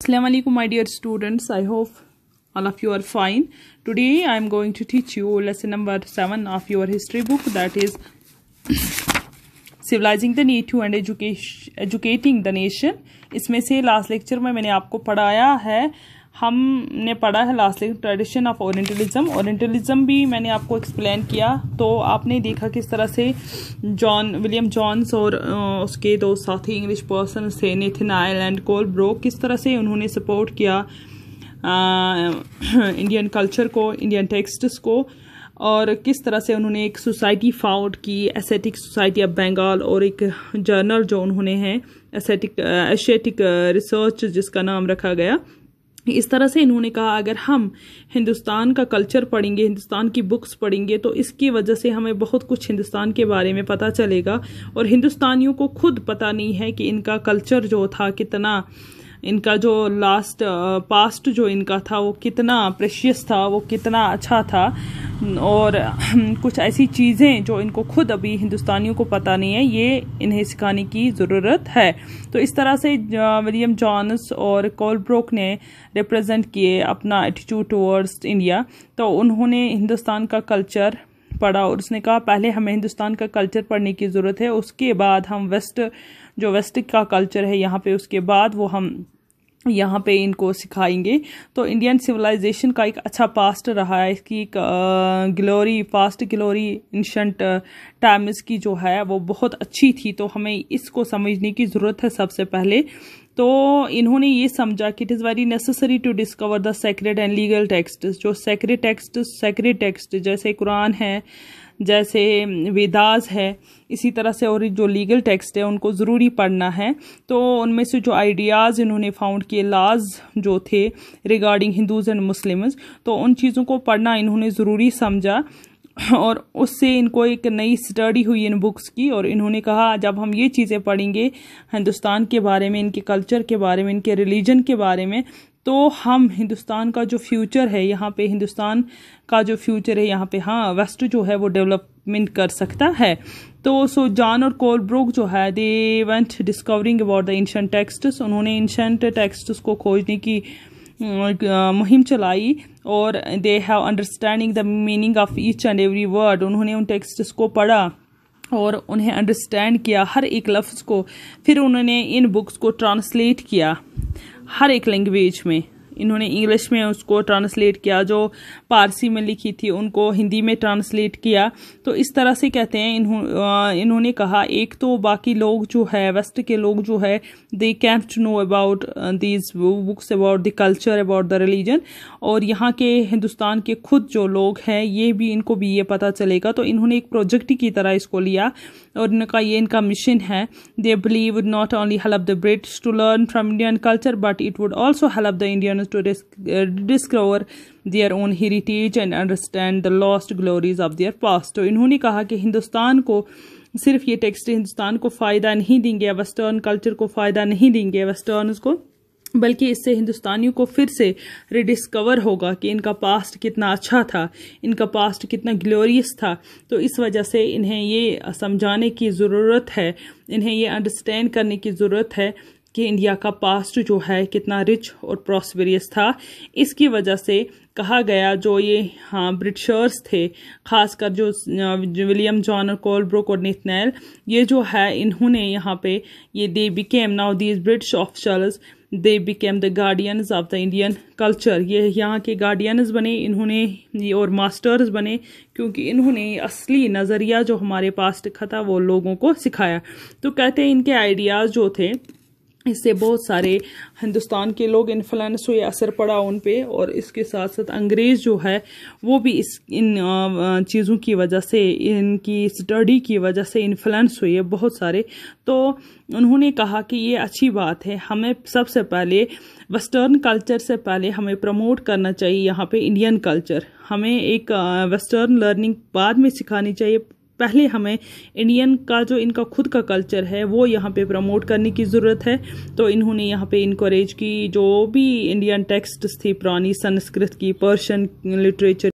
Assalamualaikum my dear students I hope all of you are fine today I am going to teach you lesson number 7 of your history book that is civilising the native and educating the nation इसमें से last lecture में मैंने आपको पढ़ाया है हमने पढ़ा है लास्ट लेकिन ट्रेडिशन ऑफ ओरिएंटलिज्म ओरिएंटलिज्म भी मैंने आपको एक्सप्लेन किया तो आपने देखा किस तरह से जॉन विलियम जॉन्स और उसके दो साथी इंग्लिश पर्सन थे Nathaniel and Colebrooke किस तरह से उन्होंने सपोर्ट किया इंडियन कल्चर को इंडियन टेक्स्ट्स को और किस तरह से उन्होंने एक सोसाइटी फाउंड की एसेटिक सोसाइटी ऑफ बंगाल और एक जर्नल जो उन्होंने है एसेटिक एशियाटिक रिसर्च जिसका नाम रखा गया इस तरह से इन्होंने कहा अगर हम हिंदुस्तान का कल्चर पढ़ेंगे हिंदुस्तान की बुक्स पढ़ेंगे तो इसकी वजह से हमें बहुत कुछ हिंदुस्तान के बारे में पता चलेगा और हिंदुस्तानियों को खुद पता नहीं है कि इनका कल्चर जो था कितना इनका जो लास्ट पास्ट uh, जो इनका था वो कितना प्रेशियस था वो कितना अच्छा था और कुछ ऐसी चीज़ें जो इनको खुद अभी हिंदुस्तानियों को पता नहीं है ये इन्हें सिखाने की ज़रूरत है तो इस तरह से विलियम uh, जॉनस और कॉलब्रोक ने रिप्रेजेंट किए अपना एटीट्यूड टूवर्ड्स इंडिया तो उन्होंने हिंदुस्तान का कल्चर पढ़ा और उसने कहा पहले हमें हिंदुस्तान का कल्चर पढ़ने की ज़रूरत है उसके बाद हम वेस्ट जो वेस्ट का कल्चर है यहाँ पे उसके बाद वो हम यहाँ पे इनको सिखाएंगे तो इंडियन सिविलाइजेशन का एक अच्छा पास्ट रहा है इसकी एक glory past glory ancient times की जो है वो बहुत अच्छी थी तो हमें इसको समझने की ज़रूरत है सबसे पहले तो इन्होंने ये समझा कि it is very necessary to discover the sacred and legal text जो सेक्रेट टेक्स्ट सेक्रेट टेक्स्ट जैसे कुरान है जैसे वेदास है इसी तरह से और जो लीगल टेक्स्ट है उनको ज़रूरी पढ़ना है तो उनमें से जो आइडियाज़ इन्होंने फाउंड किए लाज जो थे रिगार्डिंग हिंदूज़ एंड मुस्लिम्स तो उन चीज़ों को पढ़ना इन्होंने ज़रूरी समझा और उससे इनको एक नई स्टडी हुई इन बुक्स की और इन्होंने कहा जब हम ये चीज़ें पढ़ेंगे हिंदुस्तान के बारे में इनके कल्चर के बारे में इनके रिलीजन के बारे में तो हम हिंदुस्तान का जो फ्यूचर है यहाँ पे हिंदुस्तान का जो फ्यूचर है यहाँ पे हाँ वेस्ट जो है वो डेवलपमेंट कर सकता है तो सो जॉन और कोलब्रुक जो है they went discovering about the ancient text उन्होंने इंशंट टेक्स्ट को खोजने की Uh, मुहिम चलाई और they have understanding the meaning of each and every word उन्होंने उन टेक्स्ट को पढ़ा और उन्हें अंडरस्टैंड किया हर एक लफ्ज़ को फिर उन्होंने इन बुक्स को ट्रांसलेट किया हर एक लैंग्वेज में इन्होंने इंग्लिश में उसको ट्रांसलेट किया जो पारसी में लिखी थी उनको हिंदी में ट्रांसलेट किया तो इस तरह से कहते हैं इन्होंने कहा एक तो बाकी लोग जो है वेस्ट के लोग जो है they can't know about these books about the culture about the religion और यहाँ के हिंदुस्तान के खुद जो लोग हैं ये भी इनको भी ये पता चलेगा तो इन्होंने एक प्रोजेक्ट की तरह इसको लिया और इनका ये इनका मिशन है they believe not only help the British to learn from Indian culture but it would also help the Indian to uh, discover their own heritage and understand the lost glories of their past तो इन्होंने कहा कि हिंदुस्तान को सिर्फ ये text Hindustan को फ़ायदा नहीं देंगे वेस्टर्न कल्चर को फ़ायदा नहीं देंगे वेस्टर्न को बल्कि इससे हिंदुस्तानियों को फिर से रिडिस्कवर होगा कि इनका पास्ट कितना अच्छा था इनका पास्ट कितना ग्लोरियस था तो इस वजह से इन्हें ये समझाने की ज़रूरत है इन्हें ये अंडरस्टैंड करने की ज़रूरत है कि इंडिया का पास्ट जो है कितना रिच और प्रॉस्पेरियस था इसकी वजह से कहा गया जो ये हाँ ब्रिटिशर्स थे खासकर जो, विलियम जॉन और कोलब्रुक और नितनेल ये जो है इन्होंने यहाँ पे ये they became now these British officers they became the guardians of the Indian culture ये यहाँ के गार्डियंस बने इन्होंने ये और मास्टर्स बने क्योंकि इन्होंने असली नज़रिया जो हमारे पास था वो लोगों को सिखाया तो कहते हैं इनके आइडियाज़ जो थे इससे बहुत सारे हिंदुस्तान के लोग इन्फ्लुएंस हुए असर पड़ा उन पे और इसके साथ साथ अंग्रेज़ जो है वो भी इस इन चीज़ों की वजह से इनकी स्टडी की वजह से इन्फ्लुएंस हुए बहुत सारे तो उन्होंने कहा कि ये अच्छी बात है हमें सबसे पहले वेस्टर्न कल्चर से पहले हमें प्रमोट करना चाहिए यहाँ पे इंडियन कल्चर हमें एक वेस्टर्न लर्निंग बाद में सिखानी चाहिए पहले हमें इंडियन का जो इनका खुद का कल्चर है वो यहाँ पे प्रमोट करने की ज़रूरत है तो इन्होंने यहाँ पे इनकोरेज की जो भी इंडियन टेक्स्ट थी पुरानी संस्कृत की पर्शियन लिटरेचर